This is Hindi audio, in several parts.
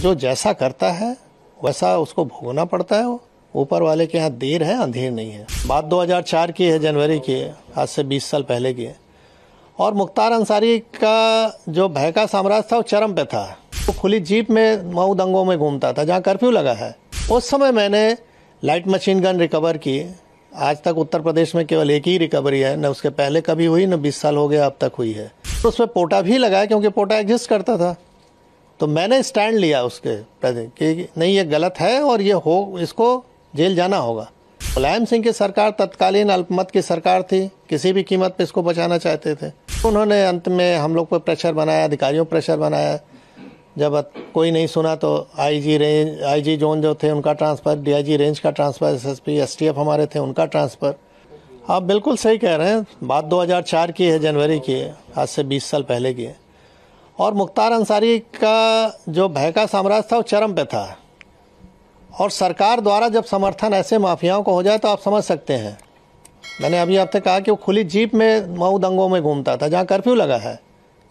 जो जैसा करता है वैसा उसको भोगना पड़ता है वो ऊपर वाले के यहाँ देर है अंधेर नहीं है बात 2004 की है जनवरी की है आज से 20 साल पहले की है और मुख्तार अंसारी का जो भय का साम्राज्य था वो चरम पे था वो तो खुली जीप में मऊ दंगों में घूमता था जहाँ कर्फ्यू लगा है उस समय मैंने लाइट मशीन गन रिकवर की आज तक उत्तर प्रदेश में केवल एक ही रिकवरी है न उसके पहले कभी हुई न बीस साल हो गया अब तक हुई है तो उसमें पोटा भी लगाया क्योंकि पोटा एग्जिस्ट करता था तो मैंने स्टैंड लिया उसके प्रति कि नहीं ये गलत है और ये हो इसको जेल जाना होगा मुलायम सिंह की सरकार तत्कालीन अल्पमत की सरकार थी किसी भी कीमत पे इसको बचाना चाहते थे उन्होंने अंत में हम लोग पर प्रेशर बनाया अधिकारियों प्रेशर बनाया जब कोई नहीं सुना तो आईजी रेंज आईजी जोन जो थे उनका ट्रांसफ़र डीआईजी रेंज का ट्रांसफ़र एसएसपी एसटीएफ हमारे थे उनका ट्रांसफ़र आप बिल्कुल सही कह रहे हैं बात 2004 की है जनवरी की है आज से 20 साल पहले की है और मुख्तार अंसारी का जो भय का साम्राज्य था वो चरम पे था और सरकार द्वारा जब समर्थन ऐसे माफियाओं को हो जाए तो आप समझ सकते हैं मैंने अभी आपसे कहा कि वो खुली जीप में मऊ दंगों में घूमता था जहाँ कर्फ्यू लगा है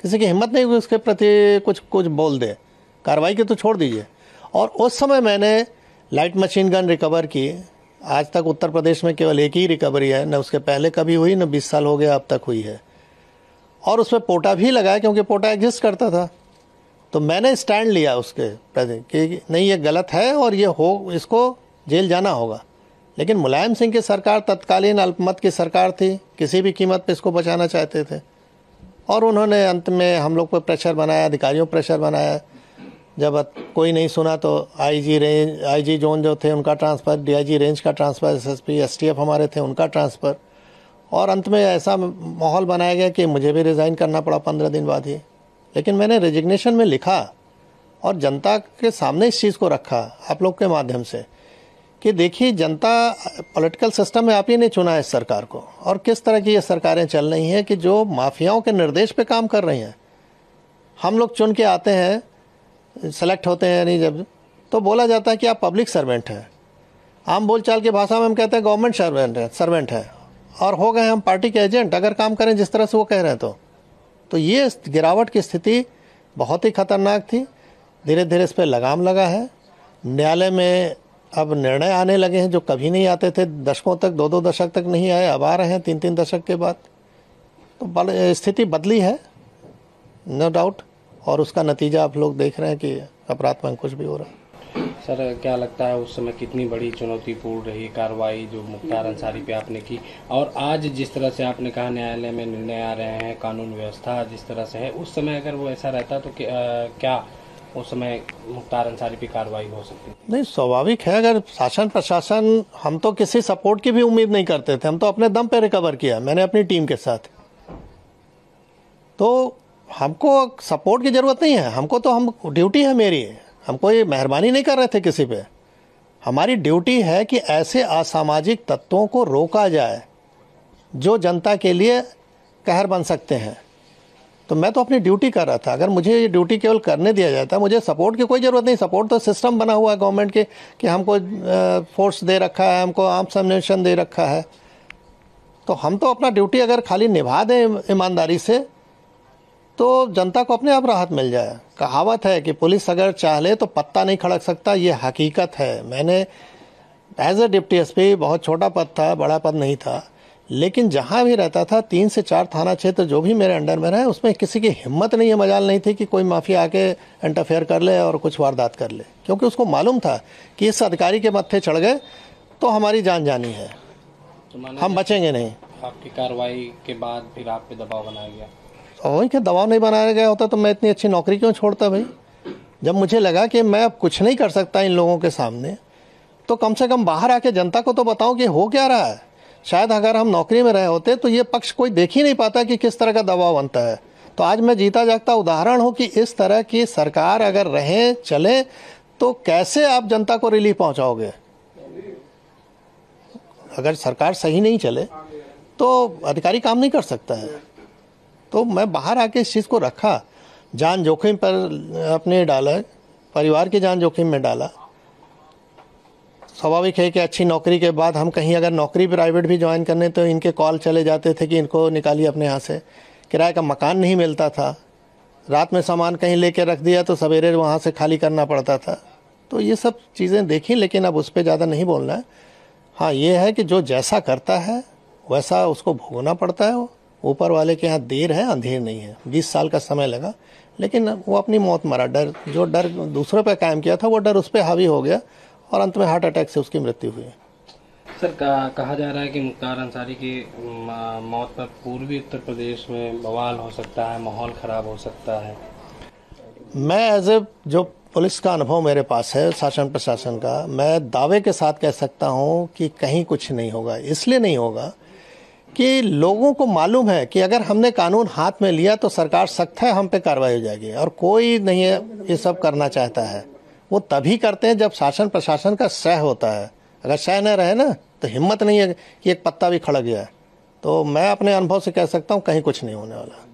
किसी की हिम्मत नहीं हुई उसके प्रति कुछ कुछ बोल दे कार्रवाई की तो छोड़ दीजिए और उस समय मैंने लाइट मशीन गन रिकवर की आज तक उत्तर प्रदेश में केवल एक ही रिकवरी है न उसके पहले कभी हुई न बीस साल हो गया अब तक हुई है और उस पर पोटा भी लगाया क्योंकि पोटा एग्जिस्ट करता था तो मैंने स्टैंड लिया उसके प्रति कि नहीं ये गलत है और ये हो इसको जेल जाना होगा लेकिन मुलायम सिंह की सरकार तत्कालीन अल्पमत की सरकार थी किसी भी कीमत पे इसको बचाना चाहते थे और उन्होंने अंत में हम लोग पर प्रेशर बनाया अधिकारियों पर प्रेशर बनाया जब कोई नहीं सुना तो आईजी रेंज आईजी जोन जो थे उनका ट्रांसफ़र डीआईजी रेंज का ट्रांसफ़र एसएसपी एसटीएफ हमारे थे उनका ट्रांसफ़र और अंत में ऐसा माहौल बनाया गया कि मुझे भी रिज़ाइन करना पड़ा पंद्रह दिन बाद ही लेकिन मैंने रेजिग्नेशन में लिखा और जनता के सामने इस चीज़ को रखा आप लोग के माध्यम से कि देखिए जनता पॉलिटिकल सिस्टम में आप ही ने चुना है इस सरकार को और किस तरह की ये सरकारें चल रही हैं कि जो माफियाओं के निर्देश पे काम कर रही हैं हम लोग चुन के आते हैं सेलेक्ट होते हैं यानी जब तो बोला जाता है कि आप पब्लिक सर्वेंट हैं आम बोलचाल की भाषा में हम कहते हैं गवर्नमेंट सर्वेंट है सर्वेंट है और हो गए हम पार्टी के एजेंट अगर काम करें जिस तरह से वो कह रहे हैं तो तो ये गिरावट की स्थिति बहुत ही खतरनाक थी धीरे धीरे इस पर लगाम लगा है न्यायालय में अब निर्णय आने लगे हैं जो कभी नहीं आते थे दशकों तक दो दो दशक तक नहीं आए अब आ रहे हैं तीन तीन दशक के बाद तो स्थिति बदली है नो no डाउट और उसका नतीजा आप लोग देख रहे हैं कि अपराध में कुछ भी हो रहा है सर क्या लगता है उस समय कितनी बड़ी चुनौतीपूर्ण रही कार्रवाई जो मुख्तार अंसारी पे आपने की और आज जिस तरह से आपने कहा न्यायालय में निर्णय आ रहे हैं कानून व्यवस्था जिस तरह से है उस समय अगर वो ऐसा रहता तो क्या उस समय मुख्तार अंसारी पे कार्रवाई हो सकती नहीं स्वाभाविक है अगर शासन प्रशासन हम तो किसी सपोर्ट की भी उम्मीद नहीं करते थे हम तो अपने दम पे रिकवर किया मैंने अपनी टीम के साथ तो हमको सपोर्ट की ज़रूरत नहीं है हमको तो हम ड्यूटी है मेरी हम कोई मेहरबानी नहीं कर रहे थे किसी पे हमारी ड्यूटी है कि ऐसे असामाजिक तत्वों को रोका जाए जो जनता के लिए कहर बन सकते हैं तो मैं तो अपनी ड्यूटी कर रहा था अगर मुझे ये ड्यूटी केवल करने दिया जाता मुझे सपोर्ट की कोई ज़रूरत नहीं सपोर्ट तो सिस्टम बना हुआ है गवर्नमेंट के कि हमको फोर्स दे रखा है हमको आम सम्मेशन दे रखा है तो हम तो अपना ड्यूटी अगर खाली निभा दें ईमानदारी से तो जनता को अपने आप राहत मिल जाए कहावत है कि पुलिस अगर चाह ले तो पत्ता नहीं खड़क सकता ये हकीकत है मैंने एज ए डिप्टी एस बहुत छोटा पद था बड़ा पद नहीं था लेकिन जहाँ भी रहता था तीन से चार थाना क्षेत्र जो भी मेरे अंडर में रहे उसमें किसी की हिम्मत नहीं है मजाल नहीं थी कि कोई माफिया आके इंटरफेयर कर ले और कुछ वारदात कर ले क्योंकि उसको मालूम था कि इस अधिकारी के मत्थे चढ़ गए तो हमारी जान जानी है तो हम बचेंगे नहीं आपकी कार्रवाई के बाद फिर आप पे दबाव बनाया गया और क्या दबाव नहीं बनाया गया होता तो मैं इतनी अच्छी नौकरी क्यों छोड़ता भाई जब मुझे लगा कि मैं अब कुछ नहीं कर सकता इन लोगों के सामने तो कम से कम बाहर आके जनता को तो बताऊं कि हो क्या रहा है शायद अगर हम नौकरी में रहे होते तो ये पक्ष कोई देख ही नहीं पाता कि किस तरह का दबाव बनता है तो आज मैं जीता जागता उदाहरण हूँ कि इस तरह की सरकार अगर रहें चले तो कैसे आप जनता को रिलीफ पहुँचाओगे अगर सरकार सही नहीं चले तो अधिकारी काम नहीं कर सकता है तो मैं बाहर आके इस चीज़ को रखा जान जोखिम पर अपने डाला परिवार की जान जोखिम में डाला स्वाभाविक है कि अच्छी नौकरी के बाद हम कहीं अगर नौकरी प्राइवेट भी ज्वाइन करने तो इनके कॉल चले जाते थे कि इनको निकालिए अपने यहाँ से किराए का मकान नहीं मिलता था रात में सामान कहीं ले रख दिया तो सवेरे वहाँ से खाली करना पड़ता था तो ये सब चीज़ें देखी लेकिन अब उस पर ज़्यादा नहीं बोलना है हाँ ये है कि जो जैसा करता है वैसा उसको भोगना पड़ता है वो ऊपर वाले के यहाँ देर है अंधेर नहीं है बीस साल का समय लगा लेकिन वो अपनी मौत मरा डर जो डर दूसरों पर कायम किया था वो डर उस पर हावी हो गया और अंत में हार्ट अटैक से उसकी मृत्यु हुई सर कहा जा रहा है कि मुख्तार अंसारी की मौत पर पूर्वी उत्तर प्रदेश में बवाल हो सकता है माहौल ख़राब हो सकता है मैं एज ए जो पुलिस का अनुभव मेरे पास है शासन प्रशासन का मैं दावे के साथ कह सकता हूँ कि कहीं कुछ नहीं होगा इसलिए नहीं होगा कि लोगों को मालूम है कि अगर हमने कानून हाथ में लिया तो सरकार सख्त है हम पे कार्रवाई हो जाएगी और कोई नहीं है ये सब करना चाहता है वो तभी करते हैं जब शासन प्रशासन का सह होता है अगर सह न रहे ना तो हिम्मत नहीं है कि एक पत्ता भी खड़क जाए तो मैं अपने अनुभव से कह सकता हूँ कहीं कुछ नहीं होने वाला